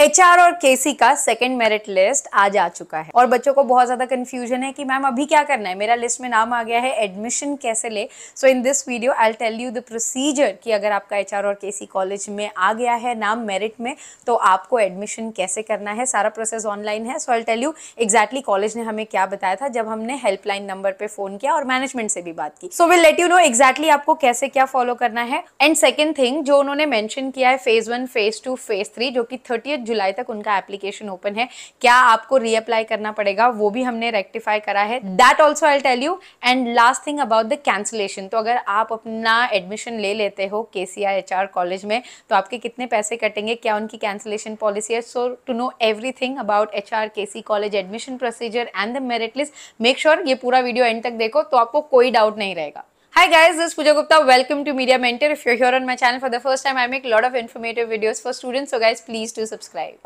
H और केसी का second merit list आज आ चुका है और बच्चों को बहुत ज्यादा कंफ्यूजन है कि मैम अभी क्या करना है मेरा लिस्ट में नाम आ गया है एडमिशन कैसे ले so in this video I tell you the procedure कि अगर आपका एच और केसी कॉलेज में आ गया है नाम मेरिट में तो आपको एडमिशन कैसे करना है सारा प्रोसेस ऑनलाइन है so I tell you exactly college ने हमें क्या बताया था जब हमने हेल्पलाइन नंबर पर फोन किया और मैनेजमेंट से भी बात की so will let you know exactly आपको कैसे क्या फॉलो करना है एंड सेकेंड थिंग जो उन्होंने मैंशन किया है phase one phase two phase three जो कि थर्टी जुलाई तक उनका एप्लीकेशन ओपन है क्या आपको रीअप्लाई करना पड़ेगा वो भी हमने रेक्टिफाई करा है that also I tell you and last thing about the cancellation तो अगर आप अपना एडमिशन ले लेते हो K C I H R college में तो आपके कितने पैसे कटेंगे क्या उनकी कैंसिलेशन पॉलिसी है so to know everything about H R K C college admission procedure and the merit list make sure ये पूरा वीडियो एंड तक देखो तो आपको कोई डाउट नहीं रहेगा Hi guys, this is Pooja Gupta. Welcome to Media Mentor. If you're here on my channel for the first time, I make a lot of informative videos for students. So guys, please do subscribe.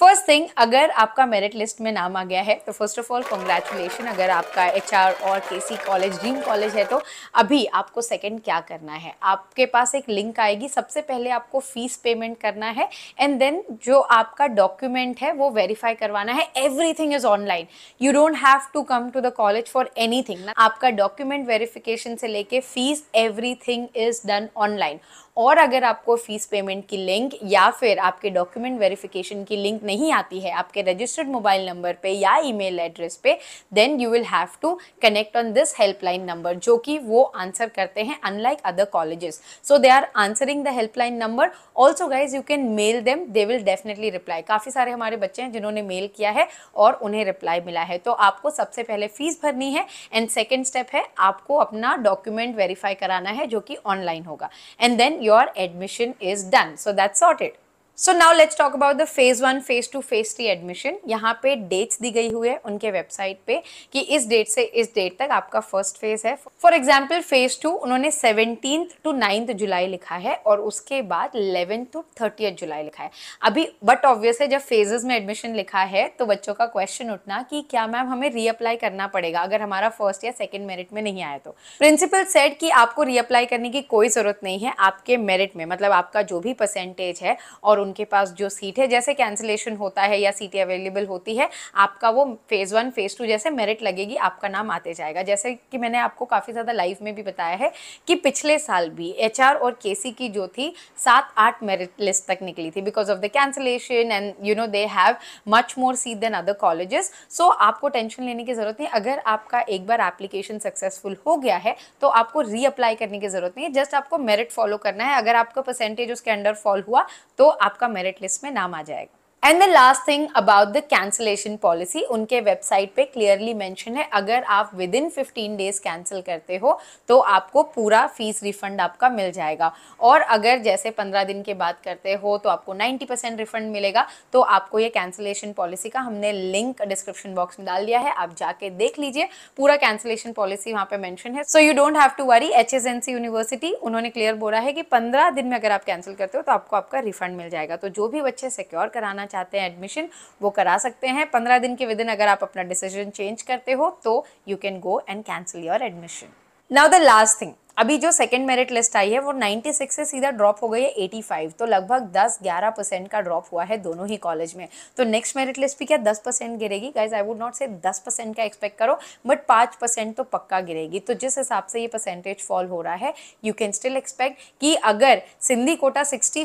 First thing अगर आपका merit list में नाम आ गया है तो first of all congratulation अगर आपका H और के कॉलेज ड्रीम कॉलेज है तो अभी आपको सेकेंड क्या करना है आपके पास एक लिंक आएगी सबसे पहले आपको फीस पेमेंट करना है एंड देन जो आपका डॉक्यूमेंट है वो वेरीफाई करवाना है everything is online you don't have to come to the college for thing आपका डॉक्यूमेंट वेरिफिकेशन से लेके fees everything is done online और अगर आपको फ़ीस पेमेंट की लिंक या फिर आपके डॉक्यूमेंट वेरिफिकेशन की लिंक नहीं आती है आपके रजिस्टर्ड मोबाइल नंबर पे या ईमेल एड्रेस पे then you will have to connect on this helpline number जो कि वो आंसर करते हैं unlike other colleges so they are answering the helpline number also guys you can mail them they will definitely reply काफ़ी सारे हमारे बच्चे हैं जिन्होंने मेल किया है और उन्हें रिप्लाई मिला है तो आपको सबसे पहले फ़ीस भरनी है एंड सेकेंड स्टेप है आपको अपना डॉक्यूमेंट वेरीफाई कराना है जो कि ऑनलाइन होगा and then your admission is done. So that's sorted. So now let's talk about the phase one phase two phase three admission यहाँ पे डेट्स दी गई हुई है उनके वेबसाइट पे कि इस डेट से इस डेट तक आपका फर्स्ट फेज है फॉर एग्जाम्पल फेज टू उन्होंने सेवनटीन टू नाइन्थ जुलाई लिखा है और उसके बाद इलेवेंथ टू थर्टी जुलाई लिखा है अभी बट ऑब्वियस है जब फेजेस में एडमिशन लिखा है तो बच्चों का क्वेश्चन उठना कि क्या मैम हमें रीअप्लाई करना पड़ेगा अगर हमारा फर्स्ट या सेकेंड मेरिट में नहीं आया तो प्रिंसिपल सेट कि आपको रीअप्लाई करने की कोई ज़रूरत नहीं है आपके मेरिट में मतलब आपका जो भी परसेंटेज है और उनके पास जो सीट है जैसे कैंसिलेशन होता है या सीटें अवेलेबल होती है आपका वो फेज़ वन फेज़ टू जैसे मेरिट लगेगी आपका नाम आते जाएगा जैसे कि मैंने आपको काफ़ी ज़्यादा लाइव में भी बताया है कि पिछले साल भी एच और के की जो थी सात आठ मेरिट लिस्ट तक निकली थी because of the cancellation and you know they have much more seat than other colleges सो आपको टेंशन लेने की ज़रूरत नहीं अगर आपका एक बार एप्लीकेशन सक्सेसफुल हो गया है तो आपको रीअप्लाई करने की ज़रूरत नहीं है जस्ट आपको मेरिट फॉलो करना है अगर आपका परसेंटेज उसके अंडर फॉल हुआ तो आप आपका मेरिट लिस्ट में नाम आ जाएगा and the last thing about the cancellation policy उनके वेबसाइट पे क्लियरली मेंशन है अगर आप within fifteen days cancel करते हो तो आपको पूरा फीस रिफंड आपका मिल जाएगा और अगर जैसे पंद्रह दिन के बाद करते हो तो आपको नाइन्टी परसेंट रिफंड मिलेगा तो आपको ये कैंसिलेशन पॉलिसी का हमने लिंक डिस्क्रिप्शन बॉक्स में डाल दिया है आप जाके देख लीजिए पूरा कैंसिलेशन पॉलिसी वहाँ पे मैंशन है so you don't have to worry H S N C university उन्होंने क्लियर बोला है कि पंद्रह दिन में अगर आप कैंसिल करते हो तो आपको आपका रिफंड मिल जाएगा तो जो भी बच्चे सिक्योर कराना चाहिए चाहते हैं एडमिशन वो करा सकते हैं पंद्रह दिन के विदिन अगर आप अपना डिसीजन चेंज करते हो तो you can go and cancel your admission now the last thing अभी जो सेकंड मेरिट लिस्ट आई है वो 96 से सीधा ड्रॉप हो गई है 85 तो लगभग 10-11 परसेंट का ड्रॉप हुआ है दोनों ही कॉलेज में तो नेक्स्ट मेरिट लिस्ट भी क्या 10 परसेंट गिरेगी गाइज आई वुड नॉट से 10 परसेंट का एक्सपेक्ट करो बट 5 परसेंट तो पक्का गिरेगी तो जिस हिसाब से ये परसेंटेज फॉल हो रहा है यू कैन स्टिल एक्सपेक्ट कि अगर सिंधी कोटा सिक्सटी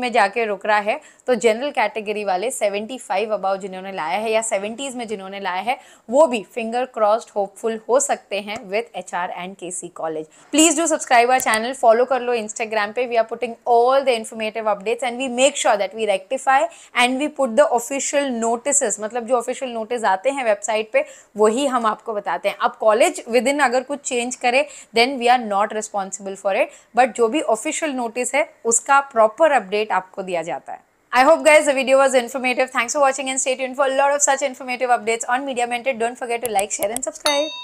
में जाके रुक रहा है तो जनरल कैटेगरी वाले सेवेंटी फाइव अबाव जिन्होंने लाया है या सेवेंटीज़ में जिन्होंने लाया है वो भी फिंगर क्रॉस्ड होपफुल हो सकते हैं with H R and K C college please please do subscribe our channel follow कर लो इंस्टाग्राम पे we are putting all the informative updates and we make sure that we rectify and we put the official notice मतलब जो official notice आते हैं website पे वही हम आपको बताते हैं आप कॉलेज विद इन अगर कुछ चेंज करें then we are not responsible for it but जो भी ऑफिशियल नोटिस है उसका प्रॉपर अपडेट आपको दिया जाता है I hope guys the video was informative. Thanks for watching and stay tuned for a lot of such informative updates on Media Mentor. Don't forget to like, share and subscribe.